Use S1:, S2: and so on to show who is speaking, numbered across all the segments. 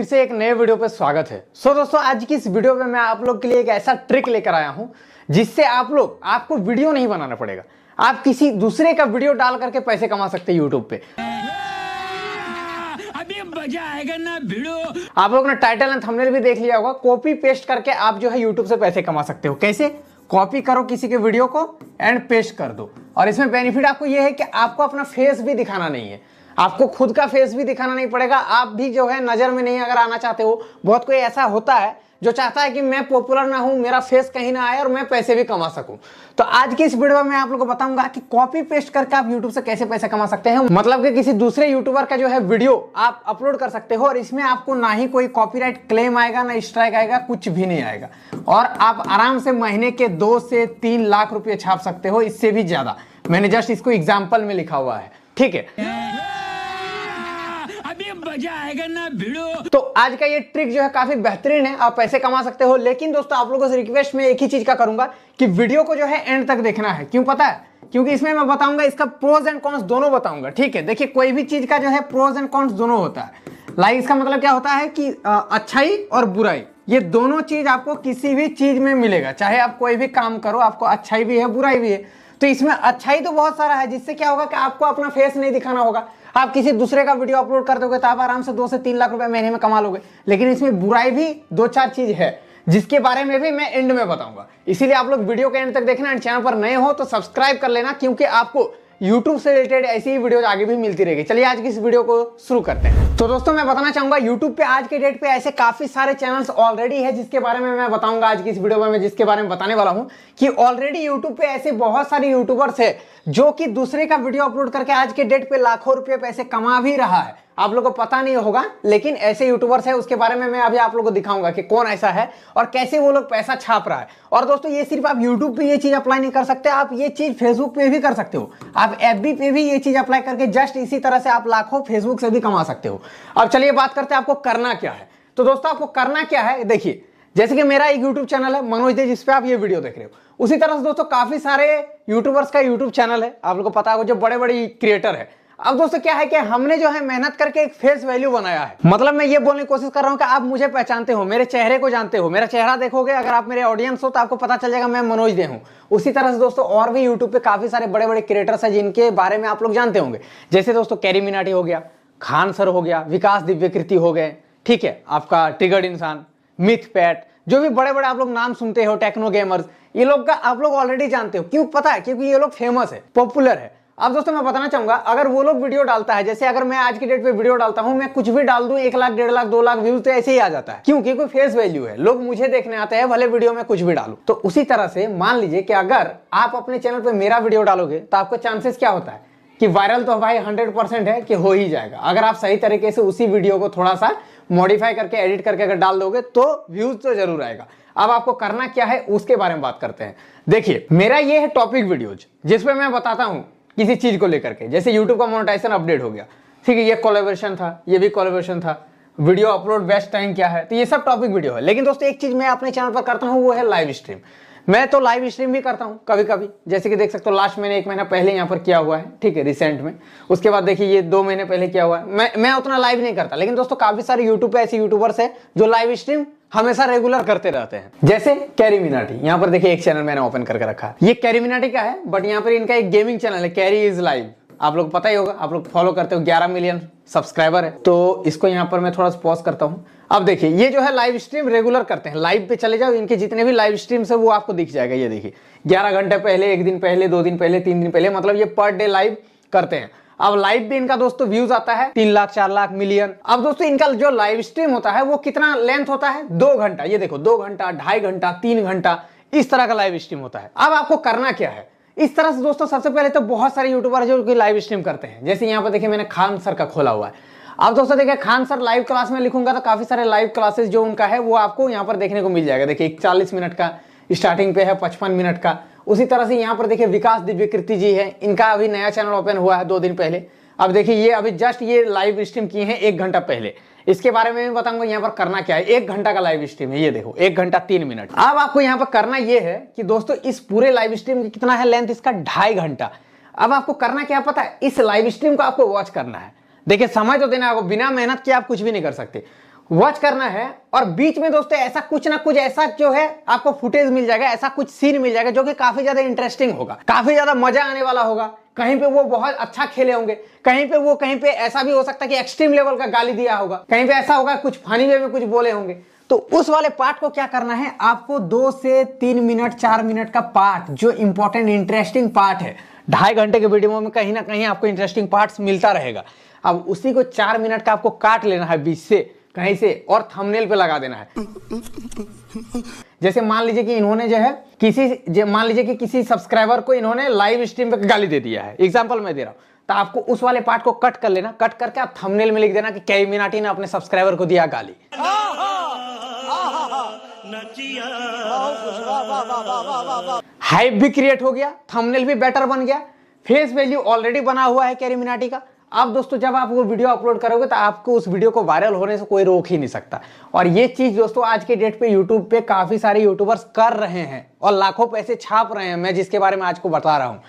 S1: फिर से एक नए वीडियो पर स्वागत है सो so, दोस्तों आज की इस वीडियो में मैं आप लोग के लिए एक ऐसा ट्रिक लेकर आया हूं जिससे आप लोग आपको वीडियो नहीं बनाना पड़ेगा आप किसी दूसरे का वीडियो डाल करके पैसे कमा सकते हैं YouTube पे आएगा ना आप लोग ने टाइटल एंड थंबनेल भी देख लिया होगा कॉपी पेस्ट करके आप जो है यूट्यूब से पैसे कमा सकते हो कैसे कॉपी करो किसी के वीडियो को एंड पेस्ट कर दो और इसमें बेनिफिट आपको यह है कि आपको अपना फेस भी दिखाना नहीं है आपको खुद का फेस भी दिखाना नहीं पड़ेगा आप भी जो है नज़र में नहीं अगर आना चाहते हो बहुत कोई ऐसा होता है जो चाहता है कि मैं पॉपुलर ना हूं मेरा फेस कहीं ना आए और मैं पैसे भी कमा सकूं तो आज की इस वीडियो में आप लोगों को बताऊंगा कि कॉपी पेस्ट करके आप यूट्यूब से कैसे पैसे कमा सकते हैं मतलब कि किसी दूसरे यूट्यूबर का जो है वीडियो आप अपलोड कर सकते हो और इसमें आपको ना ही कोई कॉपी क्लेम आएगा ना स्ट्राइक आएगा कुछ भी नहीं आएगा और आप आराम से महीने के दो से तीन लाख रुपये छाप सकते हो इससे भी ज़्यादा मैंने जस्ट इसको एग्जाम्पल में लिखा हुआ है ठीक है तो आज का ये ट्रिक जो है काफी बेहतरीन है आप पैसे कमा सकते हो लेकिन दोस्तों आप लोगों से रिक्वेस्ट में एक ही चीज का करूंगा कि वीडियो को जो है एंड तक देखना है क्यों पता है क्योंकि इसमें मैं बताऊंगा इसका प्रोज एंड कॉन्स दोनों बताऊंगा ठीक है देखिए कोई भी चीज का जो है प्रोज एंड कॉन्स दोनों होता है लाइक इसका मतलब क्या होता है कि अच्छाई और बुराई ये दोनों चीज आपको किसी भी चीज में मिलेगा चाहे आप कोई भी काम करो आपको अच्छाई भी है बुराई भी है तो इसमें अच्छाई तो बहुत सारा है जिससे क्या होगा कि आपको अपना फेस नहीं दिखाना होगा आप किसी दूसरे का वीडियो अपलोड कर दोगे तो आप आराम से दो से तीन लाख रुपए महीने में कमा लोगे लेकिन इसमें बुराई भी दो चार चीज है जिसके बारे में भी मैं एंड में बताऊंगा इसीलिए आप लोग वीडियो के एंड तक देखना चैनल पर नए हो तो सब्सक्राइब कर लेना क्योंकि आपको यूट्यूब से रिलेटेड ऐसी ही वीडियो आगे भी मिलती रहेगी चलिए आज की इस वीडियो को शुरू करते हैं तो दोस्तों मैं बताना चाहूंगा यूट्यूब पे आज के डेट पे ऐसे काफी सारे चैनल्स ऑलरेडी है जिसके बारे में मैं बताऊंगा आज की इस वीडियो में मैं जिसके बारे में बताने वाला हूँ कि ऑलरेडी यूट्यूब पे ऐसे बहुत सारे यूट्यूबर्स है जो कि दूसरे का वीडियो अपलोड करके आज के डेट पे लाखों रुपये पैसे कमा भी रहा है आप लोग को पता नहीं होगा लेकिन ऐसे यूट्यूबर्स है उसके बारे में मैं अभी आप लोगों को दिखाऊंगा कि कौन ऐसा है और कैसे वो लोग पैसा छाप रहा है और दोस्तों ये सिर्फ आप यूट्यूब पे ये चीज़ अप्लाई नहीं कर सकते आप ये चीज़ फेसबुक पे भी कर सकते हो आप एफ पे भी ये चीज़ अप्लाई करके जस्ट इसी तरह से आप लाखों फेसबुक से भी कमा सकते हो अब चलिए बात करते हैं आपको करना क्या है तो दोस्तों आपको करना क्या है देखिए जैसे कि मेरा एक यूट्यूब चैनल है मनोज दे जिसपे आप ये वीडियो देख रहे हो उसी तरह से दोस्तों काफी सारे यूट्यूबर्स का यूट्यूब चैनल है आप लोग को पता होगा जो बड़े बड़े क्रिएटर है अब दोस्तों क्या है कि हमने जो है मेहनत करके एक फेस वैल्यू बनाया है मतलब मैं ये बोलने की कोशिश कर रहा हूँ कि आप मुझे पहचानते हो मेरे चेहरे को जानते हो मेरा चेहरा देखोगे अगर आप मेरे ऑडियंस हो तो आपको पता चल जाएगा मैं मनोज दे हूँ उसी तरह से दोस्तों और भी यूट्यूब पे काफी सारे बड़े बड़े क्रिएटर्स है जिनके बारे में आप लोग जानते होंगे जैसे दोस्तों कैरी मिनाटी हो गया खान सर हो गया विकास दिव्यकृति हो गए ठीक है आपका ट्रिगर्ड इंसान मिथ पैट जो भी बड़े बड़े आप लोग नाम सुनते हो टेक्नो गेमर्स ये लोग का आप लोग ऑलरेडी जानते हो क्यों पता है क्योंकि ये लोग फेमस है पॉपुलर है अब दोस्तों मैं बताना चाहूंगा अगर वो लोग वीडियो डालता है जैसे अगर मैं आज की डेट पे वीडियो डालता हूँ मैं कुछ भी डाल दू एक लाख डेढ़ लाख दो लाख व्यूज तो ऐसे ही आ जाता है क्योंकि कोई फेस वैल्यू है लोग मुझे देखने आते हैं भले वीडियो में कुछ भी डालू तो उसी तरह से मान लीजिए कि अगर आप अपने चैनल पर मेरा वीडियो डालोगे तो आपका चांसेस क्या होता है कि वायरल तो भाई हंड्रेड परसेंट है कि हो ही जाएगा अगर आप सही तरीके से उसी वीडियो को थोड़ा सा मॉडिफाई करके एडिट करके अगर डाल दोगे तो व्यूज तो जरूर आएगा अब आपको करना क्या है उसके बारे में बात करते हैं देखिए मेरा ये है टॉपिक वीडियोज जिसमें मैं बताता हूँ किसी चीज को लेकर के जैसे यूट्यूब का मोनोटाइजेशन अपडेट हो गया ठीक है ये कोलेबोरेशन था ये भी कोलेबोरेशन था वीडियो अपलोड बेस्ट टाइम क्या है तो ये सब टॉपिक वीडियो है लेकिन दोस्तों एक चीज मैं अपने चैनल पर करता हूँ वो है लाइव स्ट्रीम मैं तो लाइव स्ट्रीम भी करता हूँ कभी कभी जैसे कि देख सकते हो लास्ट मैंने एक महीना पहले यहाँ पर किया हुआ है ठीक है रिसेंट में उसके बाद देखिए ये दो महीने पहले किया हुआ है मैं मैं उतना लाइव नहीं करता लेकिन दोस्तों काफी सारे यूट्यूब पे ऐसे यूट्यूबर्स है जो लाइव स्ट्रीम हमेशा रेगुलर करते रहते हैं जैसे कैरी मिनाटी यहाँ पर देखिए एक चैनल मैंने ओपन करके रखा है ये कैरी मिनाटी का है बट यहाँ पर इनका एक गेमिंग चैनल है कैरी इज लाइव आप लोग पता ही होगा आप लोग फॉलो करते हो ग्यारह मिलियन सब्सक्राइबर है तो इसको यहाँ पर मैं थोड़ा सा पॉज करता हूँ अब देखिए ये जो है लाइव स्ट्रीम रेगुलर करते हैं लाइव पे चले जाओ इनके जितने भी लाइव स्ट्रीम है वो आपको दिख जाएगा ये देखिए ग्यारह घंटे पहले एक दिन पहले दो दिन पहले तीन दिन पहले मतलब ये पर डे लाइव करते हैं अब लाइव भी इनका दोस्तों व्यूज आता है तीन लाख चार लाख मिलियन अब दोस्तों इनका जो लाइव स्ट्रीम होता है वो कितना लेंथ होता है दो घंटा ये देखो दो घंटा ढाई घंटा तीन घंटा इस तरह का लाइव स्ट्रीम होता है अब आपको करना क्या है इस तरह से दोस्तों सबसे पहले तो बहुत सारे यूट्यूबर जो लाइव स्ट्रीम करते हैं जैसे यहाँ पर देखिए मैंने खान सर का खोला हुआ है आप दोस्तों देखिए खान सर लाइव क्लास में लिखूंगा तो काफी सारे लाइव क्लासेस जो उनका है वो आपको यहाँ पर देखने को मिल जाएगा देखिए इकतालीस मिनट का स्टार्टिंग पे है पचपन मिनट का उसी तरह से यहाँ पर देखिए विकास दिव्य कृति जी है इनका अभी नया चैनल ओपन हुआ है दो दिन पहले अब देखिए ये अभी जस्ट ये लाइव स्ट्रीम किए हैं एक घंटा पहले इसके बारे में बताऊंगा यहाँ पर करना क्या है एक घंटा का लाइव स्ट्रीम है ये देखो एक घंटा तीन मिनट अब आपको यहाँ पर करना ये है कि दोस्तों इस पूरे लाइव स्ट्रीम कितना है लेंथ इसका ढाई घंटा अब आपको करना क्या पता है इस लाइव स्ट्रीम को आपको वॉच करना है देखिए समय तो देना आपको बिना मेहनत के आप कुछ भी नहीं कर सकते वॉच करना है और बीच में दोस्तों ऐसा कुछ ना कुछ ऐसा जो है आपको फुटेज मिल जाएगा ऐसा कुछ सीन मिल जाएगा जो कि काफी ज्यादा इंटरेस्टिंग होगा काफी ज्यादा मजा आने वाला होगा कहीं पे वो बहुत अच्छा खेले होंगे कहीं पे वो कहीं पे ऐसा भी हो सकता है कि एक्सट्रीम लेवल का गाली दिया होगा कहीं पे ऐसा होगा कुछ फनी वे में कुछ बोले होंगे तो उस वाले पार्ट को क्या करना है आपको दो से तीन मिनट चार मिनट का पार्ट जो इंपॉर्टेंट इंटरेस्टिंग पार्ट है ढाई घंटे के वीडियो में कहीं ना कहीं आपको इंटरेस्टिंग पार्ट मिलता रहेगा अब उसी को चार मिनट का आपको काट लेना है बीच से कहीं से और थंबनेल पे लगा देना है जैसे मान लीजिए कि इन्होंने जो है किसी मान लीजिए कि किसी सब्सक्राइबर को इन्होंने लाइव स्ट्रीम पे गाली दे दिया है एग्जाम्पल मैं दे रहा हूँ तो आपको उस वाले पार्ट को कट कर लेना कट करके आप थंबनेल में लिख देना कि मिनाटी ने अपने सब्सक्राइबर को दिया गाली हाइप भी क्रिएट हो गया थंबनेल भी बेटर बन गया फेस वैल्यू ऑलरेडी बना हुआ है कैरी मिनाटी का आप दोस्तों जब आप वो वीडियो अपलोड करोगे तो आपको उस वीडियो को वायरल होने से कोई रोक ही नहीं सकता और ये चीज़ दोस्तों आज के डेट पे यूट्यूब पे काफ़ी सारे यूट्यूबर्स कर रहे हैं और लाखों पैसे छाप रहे हैं मैं जिसके बारे में आज को बता रहा हूँ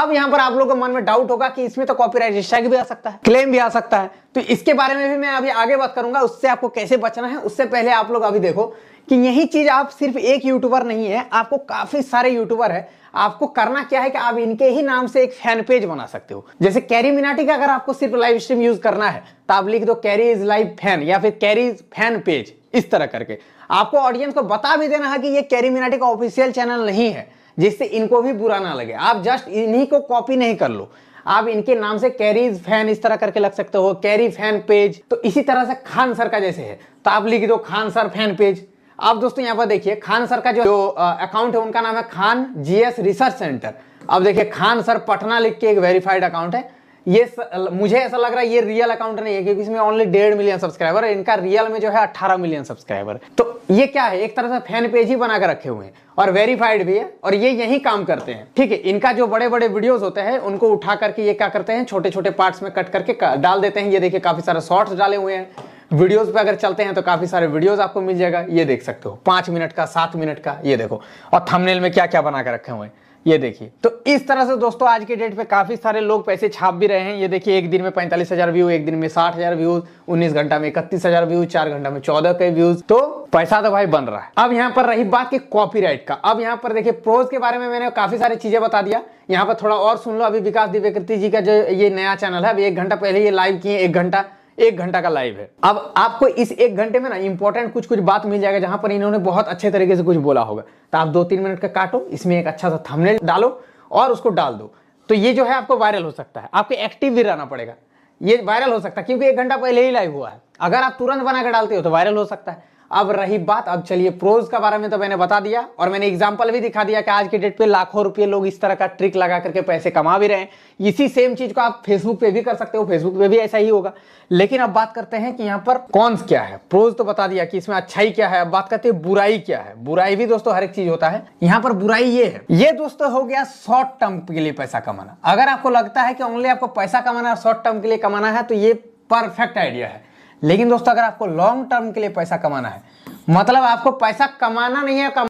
S1: अब यहाँ पर आप लोगों के मन में डाउट होगा कि इसमें तो कॉपीराइट स्ट्राइक भी आ सकता है क्लेम भी आ सकता है तो इसके बारे में भी मैं अभी आगे बात करूंगा उससे आपको कैसे बचना है उससे पहले आप लोग अभी देखो कि यही चीज आप सिर्फ एक यूट्यूबर नहीं है आपको काफी सारे यूट्यूबर है आपको करना क्या है कि आप इनके ही नाम से एक फैन पेज बना सकते हो जैसे कैरी मिनाटी का अगर आपको सिर्फ लाइव स्ट्रीम यूज करना है तो आप लिख दो कैरी इज लाइव फैन या फिर कैरी इज फैन पेज इस तरह करके आपको ऑडियंस को बता भी देना है कि ये कैरी मिनाटी का ऑफिशियल चैनल नहीं है जिससे इनको भी बुरा ना लगे आप जस्ट इन्हीं को कॉपी नहीं कर लो आप इनके नाम से कैरीज फैन इस तरह करके लग सकते हो कैरी फैन पेज तो इसी तरह से खान सर का जैसे है तो आप लिख दो खान सर फैन पेज अब दोस्तों यहाँ पर देखिए खान सर का जो, अकाउंट है उनका नाम है खान जीएस रिसर्च सेंटर अब देखिए खान सर पटना लिख के एक वेरीफाइड अकाउंट है ये स, मुझे ऐसा लग रहा है ये रियल अकाउंट नहीं है क्योंकि इसमें ओनली डेढ़ मिलियन सब्सक्राइबर है इनका रियल में जो है अट्ठारह मिलियन सब्सक्राइबर तो ये क्या है एक तरह से फैन पेज ही बनाकर रखे हुए हैं और वेरीफाइड भी है और ये यही काम करते हैं ठीक है इनका जो बड़े बड़े वीडियोस होते हैं उनको उठा करके ये क्या करते हैं छोटे छोटे पार्ट्स में कट करके डाल देते हैं ये देखिए काफी सारे शॉर्ट्स डाले हुए हैं वीडियोस पे अगर चलते हैं तो काफी सारे वीडियोस आपको मिल जाएगा ये देख सकते हो पांच मिनट का सात मिनट का ये देखो और थंबनेल में क्या क्या बना रखे हुए ये देखिए तो इस तरह से दोस्तों आज के डेट पे काफी सारे लोग पैसे छाप भी रहे हैं ये देखिए एक दिन में पैंतालीस हजार व्यू एक दिन में साठ हजार व्यूज उन्नीस घंटा में इकतीस हजार व्यूज चार घंटा में चौदह के व्यूज तो पैसा तो भाई बन रहा है अब यहाँ पर रही बात की कॉपीराइट का अब यहाँ पर देखिए प्रोज के बारे में मैंने काफी सारी चीजें बता दिया यहाँ पर थोड़ा और सुन लो अभी विकास दिव्यकृति जी का जो ये नया चैनल है अभी एक घंटा पहले ये लाइव किए एक घंटा एक घंटा का लाइव है अब आपको इस एक घंटे में ना इंपॉर्टेंट कुछ कुछ बात मिल जाएगा जहां पर इन्होंने बहुत अच्छे तरीके से कुछ बोला होगा तो आप दो तीन मिनट का काटो इसमें एक अच्छा सा थंबनेल डालो और उसको डाल दो तो ये जो है आपको वायरल हो सकता है आपको एक्टिव भी रहना पड़ेगा ये वायरल हो सकता है क्योंकि एक घंटा पहले ही लाइव हुआ है अगर आप तुरंत बनाकर डालते हो तो वायरल हो सकता है अब रही बात अब चलिए प्रोज का बारे में तो मैंने बता दिया और मैंने एग्जाम्पल भी दिखा दिया कि आज के डेट पे लाखों रुपये लोग इस तरह का ट्रिक लगा करके पैसे कमा भी रहे हैं इसी सेम चीज को आप फेसबुक पे भी कर सकते हो फेसबुक पे भी ऐसा ही होगा लेकिन अब बात करते हैं कि यहाँ पर कौन क्या है प्रोज तो बता दिया कि इसमें अच्छाई क्या है अब बात करते हैं बुराई क्या है बुराई भी दोस्तों हर एक चीज होता है यहाँ पर बुराई ये है ये दोस्तों हो गया शॉर्ट टर्म के लिए पैसा कमाना अगर आपको लगता है कि ओनली आपको पैसा कमाना है शॉर्ट टर्म के लिए कमाना है तो ये परफेक्ट आइडिया है लेकिन दोस्तों अगर आपको लॉन्ग टर्म के लिए पैसा कमाना है मतलब आपको पैसा कमाना नहीं है कम...